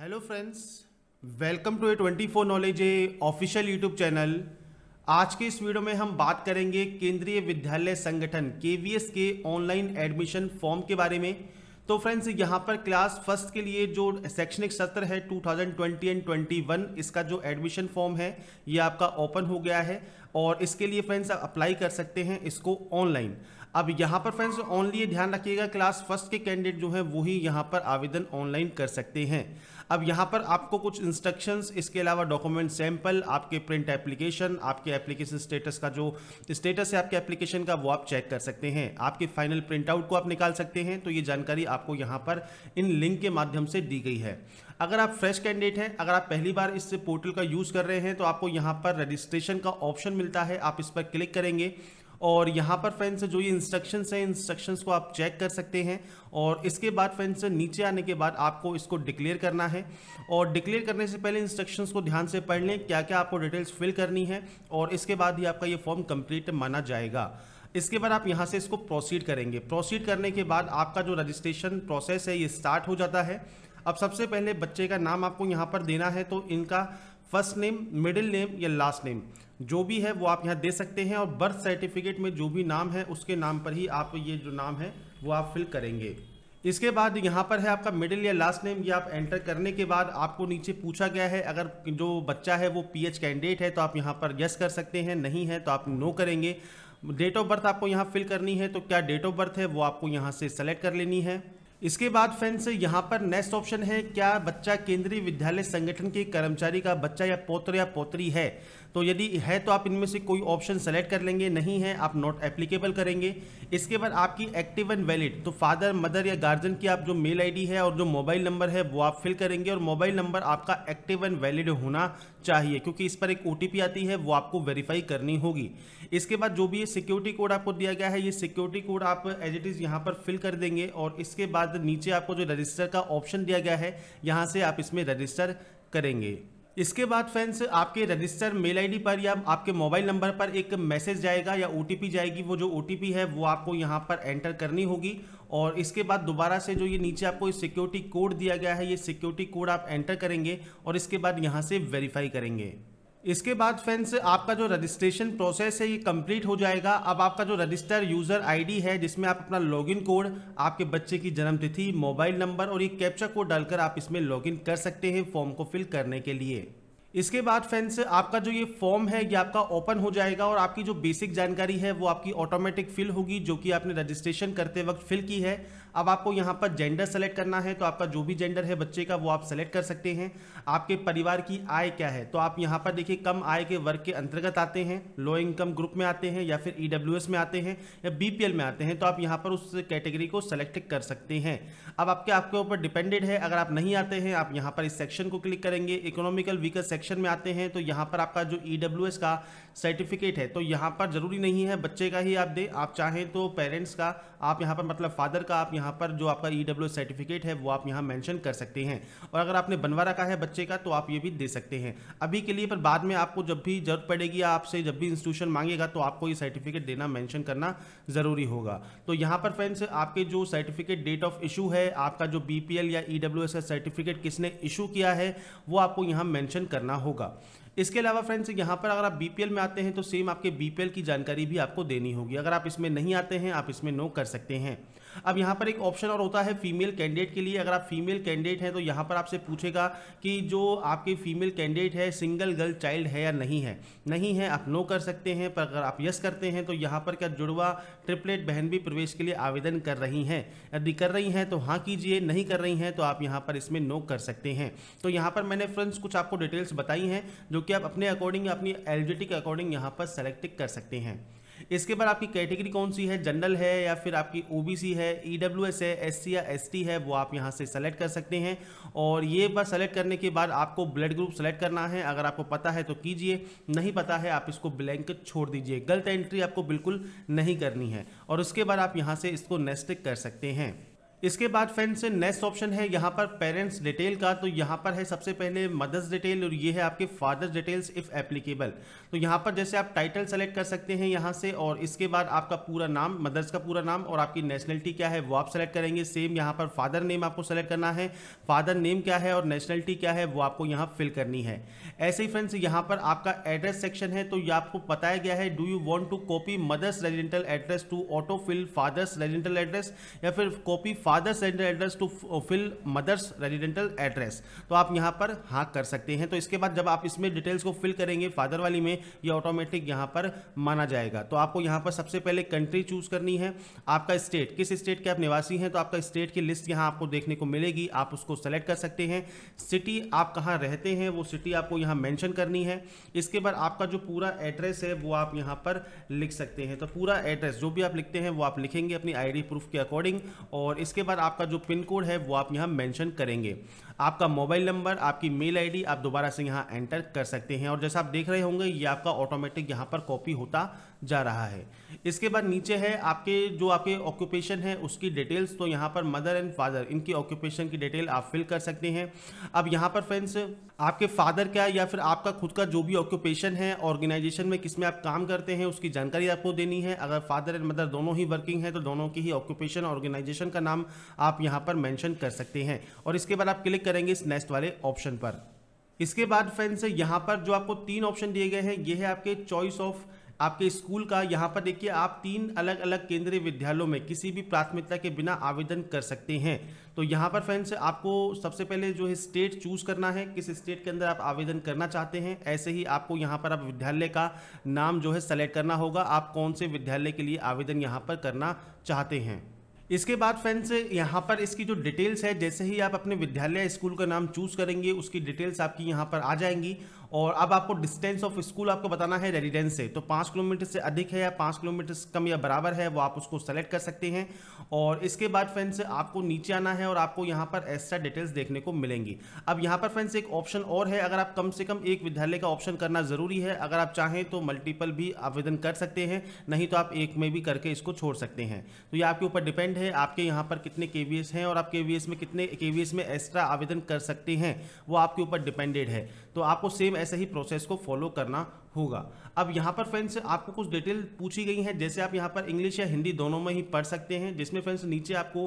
hello friends welcome to A twenty four knowledge a official YouTube channel आज के इस video में हम बात करेंगे केंद्रीय विद्यालय संगठन के के ऑनलाइन एडमिशन फॉर्म के बारे में तो फ्रेंड्स यहाँ पर क्लास फर्स्ट के लिए जो शैक्षणिक सत्र है 2020 एंड 21 इसका जो एडमिशन फॉर्म है ये आपका ओपन हो गया है और इसके लिए फ्रेंड्स आप अप्लाई कर सकते हैं इसको ऑनलाइन अब यहाँ पर फ्रेंड्स ऑनली ध्यान रखिएगा क्लास फर्स्ट के कैंडिडेट जो हैं वही यहाँ पर आवेदन ऑनलाइन कर सकते हैं अब यहाँ पर आपको कुछ इंस्ट्रक्शंस इसके अलावा डॉक्यूमेंट सैंपल आपके प्रिंट एप्लीकेशन आपके एप्लीकेशन स्टेटस का जो स्टेटस है आपके एप्लीकेशन का वो आप चेक कर सकते हैं आपके फाइनल प्रिंट आउट को आप निकाल सकते हैं तो ये जानकारी आपको यहाँ पर इन लिंक के माध्यम से दी गई है अगर आप फ्रेश कैंडिडेट हैं अगर आप पहली बार इस पोर्टल का यूज़ कर रहे हैं तो आपको यहाँ पर रजिस्ट्रेशन का ऑप्शन मिलता है आप इस पर क्लिक करेंगे और यहाँ पर फ्रेंड्स जो ये इंस्ट्रक्शंस हैं इंस्ट्रक्शंस को आप चेक कर सकते हैं और इसके बाद फ्रेंड्स नीचे आने के बाद आपको इसको डिक्लेयर करना है और डिक्लेयर करने से पहले इंस्ट्रक्शंस को ध्यान से पढ़ लें क्या क्या आपको डिटेल्स फिल करनी है और इसके बाद ही आपका ये फॉर्म कंप्लीट माना जाएगा इसके बाद आप यहाँ से इसको प्रोसीड करेंगे प्रोसीड करने के बाद आपका जो रजिस्ट्रेशन प्रोसेस है ये स्टार्ट हो जाता है अब सबसे पहले बच्चे का नाम आपको यहाँ पर देना है तो इनका फर्स्ट नेम मिडिल नेम या लास्ट नेम जो भी है वो आप यहाँ दे सकते हैं और बर्थ सर्टिफिकेट में जो भी नाम है उसके नाम पर ही आप ये जो नाम है वो आप फिल करेंगे इसके बाद यहाँ पर है आपका मिडिल या लास्ट नेम ये आप एंटर करने के बाद आपको नीचे पूछा गया है अगर जो बच्चा है वो पीएच कैंडिडेट है तो आप यहाँ पर यस कर सकते हैं नहीं है तो आप नो करेंगे डेट ऑफ बर्थ आपको यहाँ फिल करनी है तो क्या डेट ऑफ बर्थ है वो आपको यहाँ से सेलेक्ट कर लेनी है इसके बाद फ्रेंड्स यहाँ पर नेक्स्ट ऑप्शन है क्या बच्चा केंद्रीय विद्यालय संगठन के कर्मचारी का बच्चा या पोत्र या पोत्री है तो यदि है तो आप इनमें से कोई ऑप्शन सेलेक्ट कर लेंगे नहीं है आप नॉट एप्लीकेबल करेंगे इसके बाद आपकी एक्टिव एंड वैलिड तो फादर मदर या गार्जियन की आप जो मेल आईडी है और जो मोबाइल नंबर है वो आप फिल करेंगे और मोबाइल नंबर आपका एक्टिव एंड वैलिड होना चाहिए क्योंकि इस पर एक ओ आती है वो आपको वेरीफाई करनी होगी इसके बाद जो भी ये सिक्योरिटी कोड आपको दिया गया है ये सिक्योरिटी कोड आप एज इट इज़ यहाँ पर फिल कर देंगे और इसके बाद नीचे आपको जो रजिस्टर का ऑप्शन दिया गया है यहाँ से आप इसमें रजिस्टर करेंगे इसके बाद फ्रेंड्स आपके रजिस्टर मेल आईडी पर या आपके मोबाइल नंबर पर एक मैसेज जाएगा या ओटीपी जाएगी वो जो ओटीपी है वो आपको यहाँ पर एंटर करनी होगी और इसके बाद दोबारा से जो ये नीचे आपको सिक्योरिटी कोड दिया गया है ये सिक्योरिटी कोड आप एंटर करेंगे और इसके बाद यहाँ से वेरीफाई करेंगे इसके बाद फ्रेंड्स आपका जो रजिस्ट्रेशन प्रोसेस है ये कंप्लीट हो जाएगा अब आपका जो रजिस्टर यूज़र आईडी है जिसमें आप अपना लॉगिन कोड आपके बच्चे की जन्मतिथि मोबाइल नंबर और एक कैप्चा कोड डालकर आप इसमें लॉगिन कर सकते हैं फॉर्म को फिल करने के लिए इसके बाद फ्रेंड्स आपका जो ये फॉर्म है ये आपका ओपन हो जाएगा और आपकी जो बेसिक जानकारी है वो आपकी ऑटोमेटिक फिल होगी जो कि आपने रजिस्ट्रेशन करते वक्त फिल की है अब आपको यहाँ पर जेंडर सेलेक्ट करना है तो आपका जो भी जेंडर है बच्चे का वो आप सेलेक्ट कर सकते हैं आपके परिवार की आय क्या है तो आप यहाँ पर देखिए कम आय के वर्ग के अंतर्गत आते हैं लो इनकम ग्रुप में आते हैं या फिर ई e में आते हैं या बी में आते हैं तो आप यहाँ पर उस कैटेगरी को सेलेक्ट कर सकते हैं अब आपके आपके ऊपर डिपेंडेड है अगर आप नहीं आते हैं आप यहाँ पर इस सेक्शन को क्लिक करेंगे इकोनॉमिकल वीकर सेक्शन में आते हैं तो यहाँ पर आपका जो ई e का सर्टिफिकेट है तो यहाँ पर ज़रूरी नहीं है बच्चे का ही आप दें आप चाहें तो पेरेंट्स का आप यहाँ पर मतलब फादर का आप यहाँ पर जो आपका ई e सर्टिफिकेट है वो आप यहाँ मैंशन कर सकते हैं और अगर आपने बनवा रखा है बच्चे का तो आप ये भी दे सकते हैं अभी के लिए पर बाद में आपको जब भी जरूरत पड़ेगी आपसे जब भी इंस्टीट्यूशन मांगेगा तो आपको ये सर्टिफिकेट देना मैंशन करना ज़रूरी होगा तो यहाँ पर फ्रेंड्स आपके जो सर्टिफिकेट डेट ऑफ इशू है आपका जो बी या ई e सर्टिफिकेट किसने इशू किया है वो आपको यहाँ मैंशन करना होगा इसके अलावा फ्रेंड्स यहाँ पर अगर आप बी में आते हैं तो सेम आपके बी की जानकारी भी आपको देनी होगी अगर आप इसमें नहीं आते हैं आप इसमें नो कर सकते हैं अब यहाँ पर एक ऑप्शन और होता है फीमेल कैंडिडेट के लिए अगर आप फीमेल कैंडिडेट हैं तो यहाँ पर आपसे पूछेगा कि जो आपके फीमेल कैंडिडेट है सिंगल गर्ल चाइल्ड है या नहीं है नहीं है आप नो कर सकते हैं पर अगर आप यस करते हैं तो यहाँ पर क्या जुड़वा ट्रिपलेट बहन भी प्रवेश के लिए आवेदन कर रही हैं यदि कर रही हैं तो हाँ कीजिए नहीं कर रही हैं तो आप यहाँ पर इसमें नो कर सकते हैं तो यहाँ पर मैंने फ्रेंड्स कुछ आपको डिटेल्स बताई हैं जो कि आप अपने अकॉर्डिंग अपनी एलिजिटी के अकॉर्डिंग यहाँ पर सेलेक्ट कर सकते हैं इसके बाद आपकी कैटेगरी कौन सी है जनरल है या फिर आपकी ओबीसी है ईडब्ल्यूएस e है एससी या एसटी है वो आप यहाँ से सेलेक्ट कर सकते हैं और ये बार सेलेक्ट करने के बाद आपको ब्लड ग्रुप सेलेक्ट करना है अगर आपको पता है तो कीजिए नहीं पता है आप इसको ब्लैंक छोड़ दीजिए गलत एंट्री आपको बिल्कुल नहीं करनी है और उसके बाद आप यहाँ से इसको नेस्टिक कर सकते हैं इसके बाद फ्रेंड्स नेक्स्ट ऑप्शन है यहाँ पर पेरेंट्स डिटेल का तो यहाँ पर है सबसे पहले मदर्स डिटेल और ये है आपके फादर्स डिटेल्स इफ़ एप्लीकेबल तो यहाँ पर जैसे आप टाइटल सेलेक्ट कर सकते हैं यहाँ से और इसके बाद आपका पूरा नाम मदर्स का पूरा नाम और आपकी नेशनलिटी क्या है वो आप सेलेक्ट करेंगे सेम यहाँ पर फादर नेम आपको सेलेक्ट करना है फादर नेम क्या है और नेशनलिटी क्या है वो आपको यहाँ फिल करनी है ऐसे ही फ्रेंड्स यहाँ पर आपका एड्रेस सेक्शन है तो ये आपको बताया गया है do you want to copy mother's residential address to auto fill father's residential address या फिर copy father's residential address to fill mother's residential address तो आप यहाँ पर हाँ कर सकते हैं तो इसके बाद जब आप इसमें डिटेल्स को फिल करेंगे फादर वाली में ये ऑटोमेटिक यहाँ पर माना जाएगा तो आपको यहाँ पर सबसे पहले कंट्री चूज करनी है आपका स्टेट किस स्टेट के आप निवासी हैं तो आपका स्टेट की लिस्ट यहाँ आपको देखने को मिलेगी आप उसको सेलेक्ट कर सकते हैं सिटी आप कहाँ रहते हैं वो सिटी आपको यहाँ मेंशन करनी है इसके बाद आपका जो पूरा एड्रेस है वो आप यहाँ पर लिख सकते हैं तो पूरा एड्रेस जो भी आप लिखते हैं वो आप लिखेंगे अपनी आईडी प्रूफ के अकॉर्डिंग और इसके उसके बाद आपका जो पिन कोड है वो आप यहाँ मेंशन करेंगे आपका मोबाइल नंबर आपकी मेल आईडी आप दोबारा से यहाँ एंटर कर सकते हैं और जैसा आप देख रहे होंगे ये आपका ऑटोमेटिक यहाँ पर कॉपी होता जा रहा है इसके बाद नीचे है आपके जो आपके ऑक्यूपेशन है उसकी डिटेल्स तो यहाँ पर मदर एंड फादर इनकी ऑक्यूपेशन की डिटेल आप फिल कर सकते हैं अब यहाँ पर फ्रेंड्स आपके फादर का या फिर आपका खुद का जो भी ऑक्यूपेशन है ऑर्गेनाइजेशन में किसमें आप काम करते हैं उसकी जानकारी आपको देनी है अगर फादर एंड मदर दोनों ही वर्किंग है तो दोनों की ही ऑक्यूपेशन ऑर्गेनाइजेशन का नाम आप यहाँ पर मैंशन कर सकते हैं और इसके बाद आप क्लिक करेंगे इस नेक्स्ट वाले ऑप्शन पर इसके बाद फ्रेंड्स यहाँ पर जो आपको तीन ऑप्शन दिए गए हैं ये है आपके चॉइस ऑफ आपके स्कूल का यहाँ पर देखिए आप तीन अलग अलग केंद्रीय विद्यालयों में किसी भी प्राथमिकता के बिना आवेदन कर सकते हैं तो यहाँ पर फ्रेंड्स आपको सबसे पहले जो है स्टेट चूज करना है किस स्टेट के अंदर आप आवेदन करना चाहते हैं ऐसे ही आपको यहाँ पर आप विद्यालय का नाम जो है सेलेक्ट करना होगा आप कौन से विद्यालय के लिए आवेदन यहाँ पर करना चाहते हैं इसके बाद फ्रेंड्स यहाँ पर इसकी जो डिटेल्स है जैसे ही आप अपने विद्यालय स्कूल का नाम चूज़ करेंगे उसकी डिटेल्स आपकी यहाँ पर आ जाएंगी और अब आपको डिस्टेंस ऑफ स्कूल आपको बताना है रेजिडेंस से तो पाँच किलोमीटर से अधिक है या पाँच किलोमीटर कम या बराबर है वो आप उसको सेलेक्ट कर सकते हैं और इसके बाद फ्रेंड्स आपको नीचे आना है और आपको यहाँ पर एक्स्ट्रा डिटेल्स देखने को मिलेंगी अब यहाँ पर फ्रेंड्स एक ऑप्शन और है अगर आप कम से कम एक विद्यालय का ऑप्शन करना ज़रूरी है अगर आप चाहें तो मल्टीपल भी आवेदन कर सकते हैं नहीं तो आप एक में भी करके इसको छोड़ सकते हैं तो ये आपके ऊपर डिपेंड है आपके यहाँ पर कितने के हैं और आप के में कितने के में एक्स्ट्रा आवेदन कर सकते हैं वो आपके ऊपर डिपेंडेड है तो आपको सेम ऐसे ही प्रोसेस को फॉलो करना होगा अब यहाँ पर फ्रेंड्स आपको कुछ डिटेल पूछी गई हैं जैसे आप यहाँ पर इंग्लिश या हिंदी दोनों में ही पढ़ सकते हैं जिसमें फ्रेंड्स नीचे आपको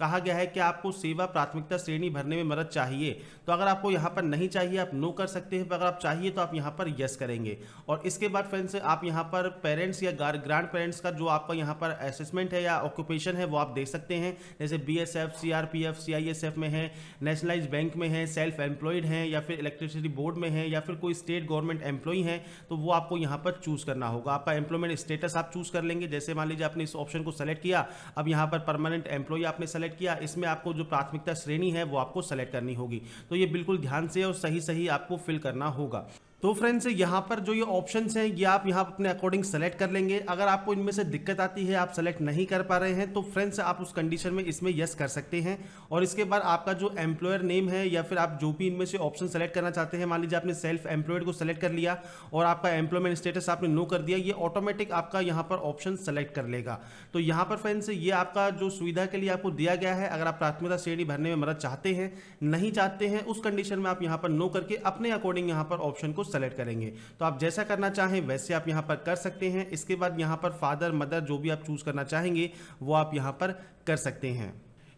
कहा गया है कि आपको सेवा प्राथमिकता श्रेणी भरने में मदद चाहिए तो अगर आपको यहाँ पर नहीं चाहिए आप नो कर सकते हैं अगर आप चाहिए तो आप यहाँ पर यस करेंगे और इसके बाद फ्रेंड्स आप यहाँ पर पेरेंट्स या ग्रांड पेरेंट्स का जो आपका यहाँ पर असेसमेंट है या ऑक्यूपेशन है वो आप देख सकते हैं जैसे B S F C R P F C I S F में है नेशनलाइज बैंक में है सेल्फ एम्प्लॉयड हैं या फिर इलेक्ट्रिसिटी बोर्ड में है या फिर कोई स्टेट गवर्नमेंट एम्प्लॉई है तो वो आपको यहाँ पर चूज़ करना होगा आपका एम्प्लॉयमेंट स्टेटस आप चूज़ कर लेंगे जैसे मान लीजिए आपने इस ऑप्शन को सेलेक्ट किया अब यहाँ पर परमानेंट एम्प्लॉय आपने सेलेक्ट सेलेक्ट किया इसमें आपको जो प्राथमिकता श्रेणी है वो आपको सेलेक्ट करनी होगी तो ये बिल्कुल ध्यान से और सही सही आपको फिल करना होगा तो फ्रेंड्स यहाँ पर जो ये ऑप्शंस हैं ये आप यहाँ अपने अकॉर्डिंग सेलेक्ट कर लेंगे अगर आपको इनमें से दिक्कत आती है आप सेलेक्ट नहीं कर पा रहे हैं तो फ्रेंड्स आप उस कंडीशन में इसमें यस कर सकते हैं और इसके बाद आपका जो एम्प्लॉयर नेम है या फिर आप जो भी इनमें से ऑप्शन सेलेक्ट करना चाहते हैं मान लीजिए आपने सेल्फ एम्प्लॉयड को सेलेक्ट कर लिया और आपका एम्प्लॉयमेंट स्टेटस आपने नो कर दिया ये ऑटोमेटिक आपका यहाँ पर ऑप्शन सेलेक्ट कर लेगा तो यहाँ पर फ्रेंड्स ये आपका जो सुविधा के लिए आपको दिया गया है अगर आप प्राथमिकता श्रेणी भरने में मदद चाहते हैं नहीं चाहते हैं उस कंडीशन में आप यहाँ पर नो करके अपने अकॉर्डिंग यहाँ पर ऑप्शन को सेलेक्ट करेंगे तो आप जैसा करना चाहें वैसे आप यहाँ पर कर सकते हैं इसके बाद यहाँ पर फादर मदर जो भी आप चूज़ करना चाहेंगे वो आप यहाँ पर कर सकते हैं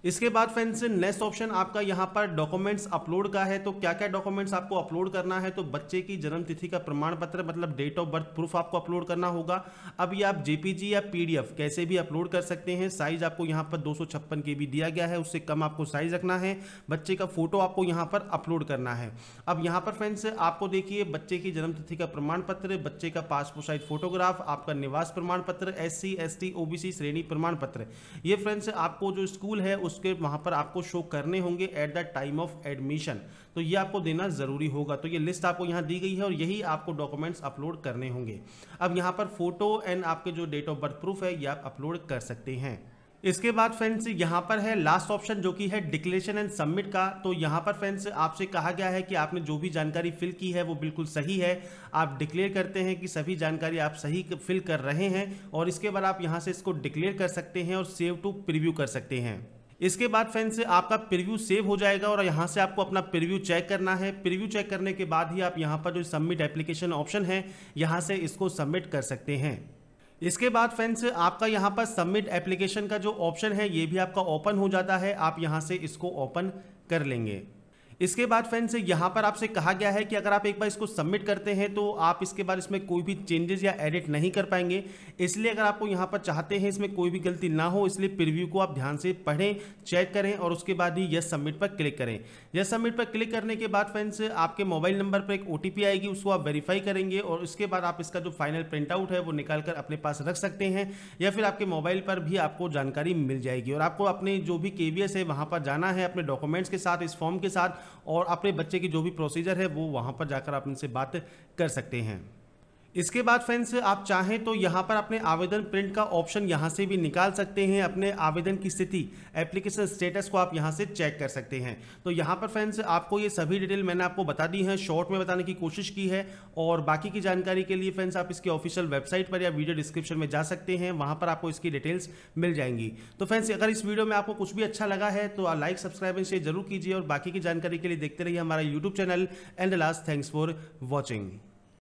इसके बाद फ्रेंड्स नेक्स्ट ऑप्शन आपका यहाँ पर डॉक्यूमेंट्स अपलोड का है तो क्या क्या डॉक्यूमेंट्स आपको अपलोड करना है तो बच्चे की जन्म तिथि का प्रमाण पत्र मतलब डेट ऑफ बर्थ प्रूफ आपको अपलोड करना होगा अब ये आप जेपीजी या पीडीएफ कैसे भी अपलोड कर सकते हैं साइज आपको यहाँ पर दो सौ भी दिया गया है उससे कम आपको साइज रखना है बच्चे का फोटो आपको यहाँ पर अपलोड करना है अब यहाँ पर फ्रेंड्स आपको देखिए बच्चे की जन्म तिथि का प्रमाण पत्र बच्चे का पासपोर्ट साइज फोटोग्राफ आपका निवास प्रमाण पत्र एस सी एस श्रेणी प्रमाण पत्र ये फ्रेंड्स आपको जो स्कूल है उसके वहाँ पर आपको शो करने होंगे at the time of admission तो ये आपको देना ज़रूरी होगा तो ये लिस्ट आपको यहाँ दी गई है और यही आपको डॉक्यूमेंट्स अपलोड करने होंगे अब यहाँ पर फोटो एंड आपके जो डेट ऑफ बर्थ प्रूफ है ये आप अपलोड कर सकते हैं इसके बाद फ्रेंड्स यहाँ पर है लास्ट ऑप्शन जो कि है डिक्लेरेशन एंड सबमिट का तो यहाँ पर फ्रेंड्स आपसे कहा गया है कि आपने जो भी जानकारी फिल की है वो बिल्कुल सही है आप डिक्लेयर करते हैं कि सभी जानकारी आप सही फिल कर रहे हैं और इसके बाद आप यहाँ से इसको डिक्लेयर कर सकते हैं और सेव टू प्रिव्यू कर सकते हैं इसके बाद फ्रेंड्स आपका प्रिव्यू सेव हो जाएगा और यहाँ से आपको अपना प्रिव्यू चेक करना है प्रिव्यू चेक करने के बाद ही आप यहाँ पर जो सबमिट एप्लीकेशन ऑप्शन है यहाँ से इसको सबमिट कर सकते हैं इसके बाद फ्रेंड्स आपका यहाँ पर सबमिट एप्लीकेशन का जो ऑप्शन है ये भी आपका ओपन हो जाता है आप यहाँ से इसको ओपन कर लेंगे इसके बाद फ्रेंड्स यहाँ पर आपसे कहा गया है कि अगर आप एक बार इसको सबमिट करते हैं तो आप इसके बाद इसमें कोई भी चेंजेस या एडिट नहीं कर पाएंगे इसलिए अगर आपको यहाँ पर चाहते हैं इसमें कोई भी गलती ना हो इसलिए प्रिव्यू को आप ध्यान से पढ़ें चेक करें और उसके बाद ही यस सबमिट पर क्लिक करें यस सबमिट पर क्लिक करने के बाद फ्रेंड्स आपके मोबाइल नंबर पर एक ओ आएगी उसको आप वेरीफाई करेंगे और उसके बाद आप इसका जो फाइनल प्रिंट आउट है वो निकाल कर अपने पास रख सकते हैं या फिर आपके मोबाइल पर भी आपको जानकारी मिल जाएगी और आपको अपने जो भी के है वहाँ पर जाना है अपने डॉक्यूमेंट्स के साथ इस फॉर्म के साथ और अपने बच्चे की जो भी प्रोसीजर है वो वहाँ पर जाकर आप इनसे बात कर सकते हैं इसके बाद फ्रेंड्स आप चाहें तो यहाँ पर अपने आवेदन प्रिंट का ऑप्शन यहाँ से भी निकाल सकते हैं अपने आवेदन की स्थिति एप्लीकेशन स्टेटस को आप यहाँ से चेक कर सकते हैं तो यहाँ पर फ्रेंड्स आपको ये सभी डिटेल मैंने आपको बता दी है शॉर्ट में बताने की कोशिश की है और बाकी की जानकारी के लिए फ्रेंड्स आप इसके ऑफिशियल वेबसाइट पर या वीडियो डिस्क्रिप्शन में जा सकते हैं वहाँ पर आपको इसकी डिटेल्स मिल जाएंगी तो फ्रेंड्स अगर इस वीडियो में आपको कुछ भी अच्छा लगा है तो लाइक सब्सक्राइब एंड शेयर जरूर कीजिए और बाकी की जानकारी के लिए देखते रहिए हमारा YouTube channel and last thanks for watching